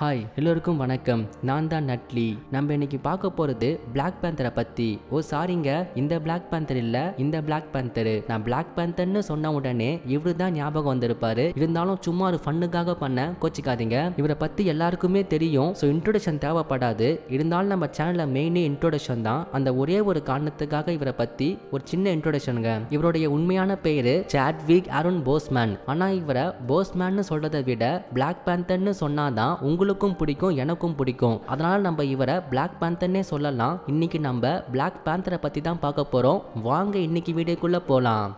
hi எல்லோருக்கும் வணக்கம் நான் தான் நட்லி நம்ம இன்னைக்கு பார்க்க போகிறது பிளாக் பேந்தரை பற்றி ஓ சாரிங்க இந்த பிளாக் பேந்தர் இல்லை இந்த பிளாக் பேந்தரு நான் பிளாக் பேந்தர்னு சொன்ன உடனே இவரு தான் ஞாபகம் வந்திருப்பாரு இருந்தாலும் சும்மா ஒரு ஃபண்ணுக்காக பண்ண கோச்சிக்காதீங்க இவரை பற்றி எல்லாருக்குமே தெரியும் ஸோ இன்ட்ரோடக்ஷன் தேவைப்படாது இருந்தாலும் நம்ம சேனலில் மெயினே இன்ட்ரோடக்ஷன் தான் அந்த ஒரே ஒரு காரணத்துக்காக இவரை பற்றி ஒரு சின்ன இன்ட்ரோடக்ஷனுங்க இவருடைய உண்மையான பேர் சாட்விக் அருண் போஸ்மேன் ஆனால் இவரை போஸ்மேன்னு சொல்கிறத விட பிளாக் பேந்தர்னு சொன்னாதான் உங்களுக்கு உங்களுக்கும் பிடிக்கும் எனக்கும் பிடிக்கும் அதனால் நம்ம இவரை பிளாக் பேந்தர்னே சொல்லலாம் இன்னைக்கு நம்ம பிளாக் பேந்தரை பற்றி தான் பார்க்க போகிறோம் வாங்க இன்னைக்கு வீடியோக்குள்ள போகலாம்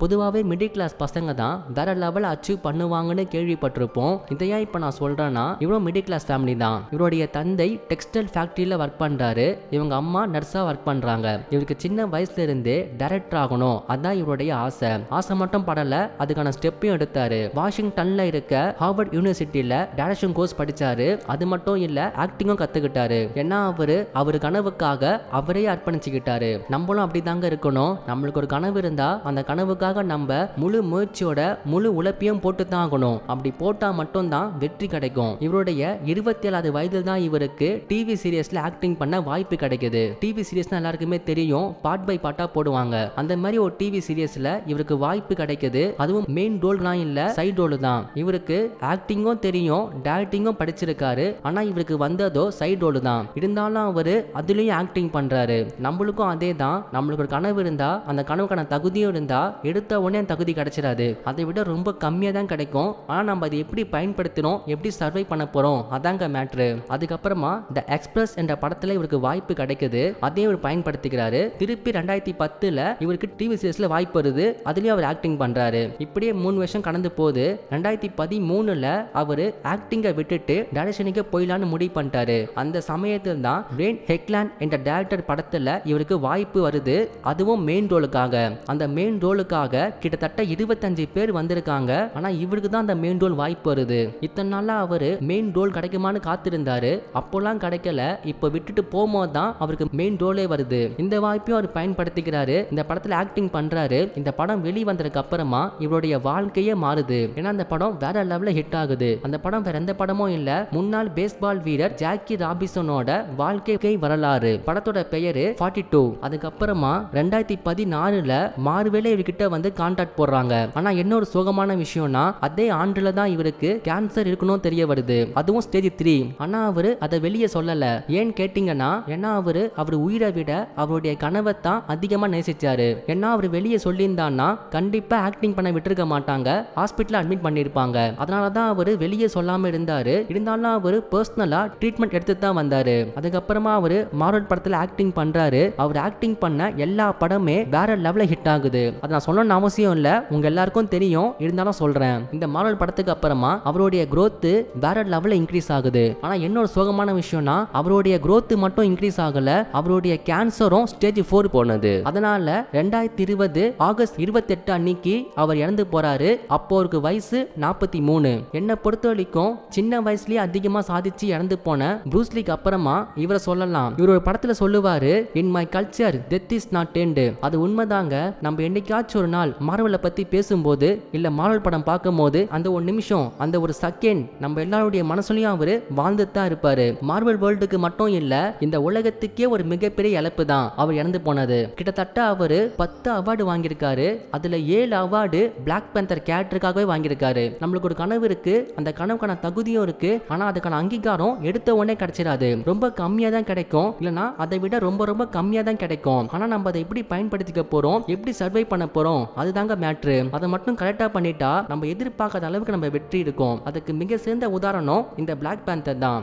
பொதுவாகவே மிடில் கிளாஸ் பசங்க தான் வேற லெவல் அச்சீவ் பண்ணுவாங்கன்னு கேள்விப்பட்டிருப்போம் இதையா இப்போ நான் சொல்கிறேன்னா இவரும் மிடில் கிளாஸ் ஃபேமிலி தான் இவருடைய தந்தை டெக்ஸ்டைல் ஃபேக்ட்ரியில் ஒர்க் பண்ணுறாரு இவங்க அம்மா நர்ஸாக ஒர்க் பண்ணுறாங்க இவருக்கு சின்ன வயசுலேருந்தே டைரக்டர் ஆகணும் அதுதான் இவருடைய ஆசை ஆசை மட்டும் படலை அதுக்கான ஸ்டெப்பையும் எடுத்தார் வாஷிங்டனில் இருக்க ஹார்வர்ட் யூனிவர்சிட்டியில் டேரக்ஷன் கோர்ஸ் படித்தார் அது மட்டும் இல்லை ஆக்டிங்கும் கற்றுக்கிட்டாரு ஏன்னா அவர் அவர் கனவுக்காக அவரே அர்ப்பணிச்சுக்கிட்டாரு நம்மளும் அப்படி தாங்க இருக்கணும் நம்மளுக்கு ஒரு கனவு இருந்தால் அந்த கனவுக்கு அதுக்காக நம்ம முழு முயற்சியோட முழு உழைப்பையும் போட்டு தான் ஆகணும் அப்படி போட்டா மட்டும்தான் வெற்றி கிடைக்கும் இவருடைய இருபத்தி ஏழாவது வயதில் தான் இவருக்கு டிவி சீரியஸ்ல ஆக்டிங் பண்ண வாய்ப்பு கிடைக்குது டிவி சீரியஸ் எல்லாருக்குமே தெரியும் பாட் பை பாட்டா போடுவாங்க அந்த மாதிரி ஒரு டிவி சீரியஸ்ல இவருக்கு வாய்ப்பு கிடைக்குது அதுவும் மெயின் ரோல்லாம் இல்ல சைட் ரோல் தான் இவருக்கு ஆக்டிங்கும் தெரியும் டேரக்டிங்கும் படிச்சிருக்காரு ஆனா இவருக்கு வந்ததோ சைட் ரோல் தான் இருந்தாலும் அவரு அதுலயும் ஆக்டிங் பண்றாரு நம்மளுக்கும் அதே தான் நம்மளுக்கு ஒரு கனவு இருந்தா அந்த கனவுக்கான தகுதியும் இருந்தா எடுத்த உடனே தகுதி கிடைச்சிடாது அதை விட ரொம்ப கம்மியாக தான் கிடைக்கும் ஆனால் நம்ம அதை எப்படி பயன்படுத்தினோம் எப்படி சர்வை பண்ண போகிறோம் அதாங்க மேட்ரு அதுக்கப்புறமா த எக்ஸ்பிரஸ் என்ற படத்தில் இவருக்கு வாய்ப்பு கிடைக்குது அதையும் இவர் பயன்படுத்திக்கிறாரு திருப்பி ரெண்டாயிரத்தி பத்தில் இவருக்கு டிவி சீரியஸில் வாய்ப்பு வருது அதுலேயும் அவர் ஆக்டிங் பண்ணுறாரு இப்படியே மூணு வருஷம் கடந்து போது ரெண்டாயிரத்தி பதிமூணில் அவர் ஆக்டிங்கை விட்டுட்டு டைரக்ஷனுக்கு போயிடலான்னு முடிவு பண்ணிட்டாரு அந்த சமயத்தில் தான் ரேன் ஹெக்லான் என்ற டேரக்டர் படத்தில் இவருக்கு வாய்ப்பு வருது அதுவும் மெயின் ரோலுக்காக அந்த மெயின் ரோலுக்காக வாய்ப்புக்காக கிட்டத்தட்ட இருபத்தஞ்சு பேர் வந்திருக்காங்க ஆனா இவருக்கு தான் அந்த மெயின் ரோல் வாய்ப்பு வருது இத்தனை நாளா அவரு மெயின் ரோல் கிடைக்குமான்னு காத்திருந்தாரு அப்போல்லாம் கிடைக்கல இப்போ விட்டுட்டு போகும்போது தான் அவருக்கு மெயின் ரோலே வருது இந்த வாய்ப்பையும் அவர் பயன்படுத்திக்கிறாரு இந்த படத்துல ஆக்டிங் பண்றாரு இந்த படம் வெளிவந்ததுக்கு அப்புறமா இவருடைய வாழ்க்கையே மாறுது ஏன்னா அந்த படம் வேற லெவல ஹிட் ஆகுது அந்த படம் வேற எந்த படமும் இல்ல முன்னாள் பேஸ்பால் வீரர் ஜாக்கி ராபிசனோட வாழ்க்கை வரலாறு படத்தோட பெயரு ஃபார்ட்டி டூ அதுக்கப்புறமா ரெண்டாயிரத்தி பதினாறுல மார்வேலே இவர்கிட்ட வந்து கான்டாக்ட் போடுறாங்க ஆனா ஒரு சோகமான விஷயம்னா அதே ஆண்டுல தான் இவருக்கு கேன்சர் இருக்கணும் தெரிய வருது அதுவும் ஸ்டேஜ் த்ரீ ஆனா அவரு அதை வெளியே சொல்லல ஏன் கேட்டீங்கன்னா ஏன்னா அவரு அவர் உயிரை விட அவருடைய கனவை தான் அதிகமா நேசிச்சாரு ஏன்னா அவர் வெளியே சொல்லியிருந்தான்னா கண்டிப்பா ஆக்டிங் பண்ண விட்டுருக்க மாட்டாங்க ஹாஸ்பிட்டல் அட்மிட் பண்ணியிருப்பாங்க அதனால தான் அவர் வெளியே சொல்லாம இருந்தாரு இருந்தாலும் அவர் பர்சனலா ட்ரீட்மெண்ட் எடுத்து தான் வந்தாரு அதுக்கப்புறமா அவர் மாரட் படத்துல ஆக்டிங் பண்றாரு அவர் ஆக்டிங் பண்ண எல்லா படமே வேற லெவல ஹிட் ஆகுது அதை நான் சொல்ல சொல்லணும்னு அவசியம் இல்லை உங்க எல்லாருக்கும் தெரியும் இருந்தாலும் சொல்றேன் இந்த மாணவன் படத்துக்கு அப்புறமா அவருடைய க்ரோத்து வேற லெவலில் இன்க்ரீஸ் ஆகுது ஆனால் என்னோட சோகமான விஷயம்னா அவருடைய குரோத் மட்டும் இன்க்ரீஸ் ஆகலை அவருடைய கேன்சரும் ஸ்டேஜ் ஃபோர் போனது அதனால ரெண்டாயிரத்தி இருபது ஆகஸ்ட் இருபத்தெட்டு அன்னைக்கு அவர் இறந்து போறாரு அப்போ அவருக்கு வயசு நாற்பத்தி மூணு என்னை பொறுத்த வரைக்கும் சின்ன வயசுலயே அதிகமா சாதிச்சு இறந்து போன ப்ரூஸ்லிக்கு அப்புறமா இவரை சொல்லலாம் இவர் ஒரு படத்துல சொல்லுவாரு in my culture that is not tend அது உண்மைதாங்க நம்ம என்னைக்காச்சும் ஒரு நாள் மார்வலை பற்றி பேசும்போது இல்லை மார்வல் படம் பார்க்கும்போது அந்த ஒரு நிமிஷம் அந்த ஒரு செகண்ட் நம்ம எல்லாருடைய மனசுலையும் அவர் வாழ்ந்து தான் இருப்பார் மார்வல் வேர்ல்டுக்கு மட்டும் இல்லை இந்த உலகத்துக்கே ஒரு மிகப்பெரிய இழப்பு தான் அவர் இறந்து போனது கிட்டத்தட்ட அவர் பத்து அவார்டு வாங்கியிருக்காரு அதில் ஏழு அவார்டு பிளாக் பேந்தர் கேரக்டருக்காகவே வாங்கியிருக்காரு நம்மளுக்கு ஒரு கனவு இருக்கு அந்த கனவுக்கான தகுதியும் இருக்கு ஆனால் அதுக்கான அங்கீகாரம் எடுத்த உடனே கிடைச்சிடாது ரொம்ப கம்மியாக தான் கிடைக்கும் இல்லைன்னா அதை விட ரொம்ப ரொம்ப கம்மியாக தான் கிடைக்கும் ஆனால் நம்ம அதை எப்படி பயன்படுத்திக்க போகிறோம் எப்படி சர்வை பண்ண போகிறோம் பண்ணணும் அதுதாங்க மேட்ரு அதை மட்டும் கரெக்டாக பண்ணிட்டா நம்ம எதிர்பார்க்காத அளவுக்கு நம்ம வெற்றி இருக்கும் அதுக்கு மிக சிறந்த உதாரணம் இந்த பிளாக் பேந்தர் தான்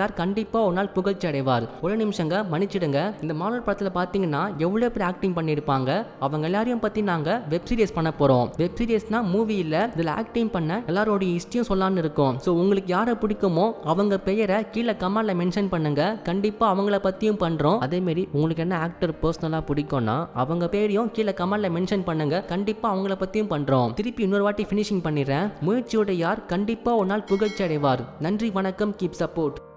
யார் கண்டிப்பாக ஒரு நாள் புகழ்ச்சி அடைவார் ஒரு நிமிஷங்க மன்னிச்சிடுங்க இந்த மாணவர் படத்தில் பார்த்தீங்கன்னா எவ்வளோ பேர் ஆக்டிங் பண்ணியிருப்பாங்க அவங்க எல்லாரையும் பற்றி நாங்கள் வெப் சீரிஸ் பண்ண போகிறோம் வெப் சீரிஸ்னா மூவி இல்லை இதில் ஆக்டிங் பண்ண எல்லாரோடைய ஹிஸ்ட்ரியும் சொல்லலான்னு இருக்கும் ஸோ உங்களுக்கு யாரை பிடிக்குமோ அவங்க பெயரை கீழே கமெண்ட்ல மென்ஷன் பண்ணுங்க கண்டிப்பாக அவங்கள பற்றியும் பண்ணுறோம் அதேமாரி உங்களுக்கு என்ன ஆக்டர் பர்சனலாக பிடிக்கும்னா அவங்க பேரையும் கீழே கமெண்ட்ல மென்ஷன் பண்ணுங்க கண்டிப்பா அவங்கள பத்தியும் பண்றோம் திருப்பி இன்னொரு வாட்டி பினிஷிங் பண்ணிடுறேன் முயற்சியோட யார் கண்டிப்பா ஒரு நாள் புகழ்ச்சி அடைவார் நன்றி வணக்கம் கீப் சப்போர்ட்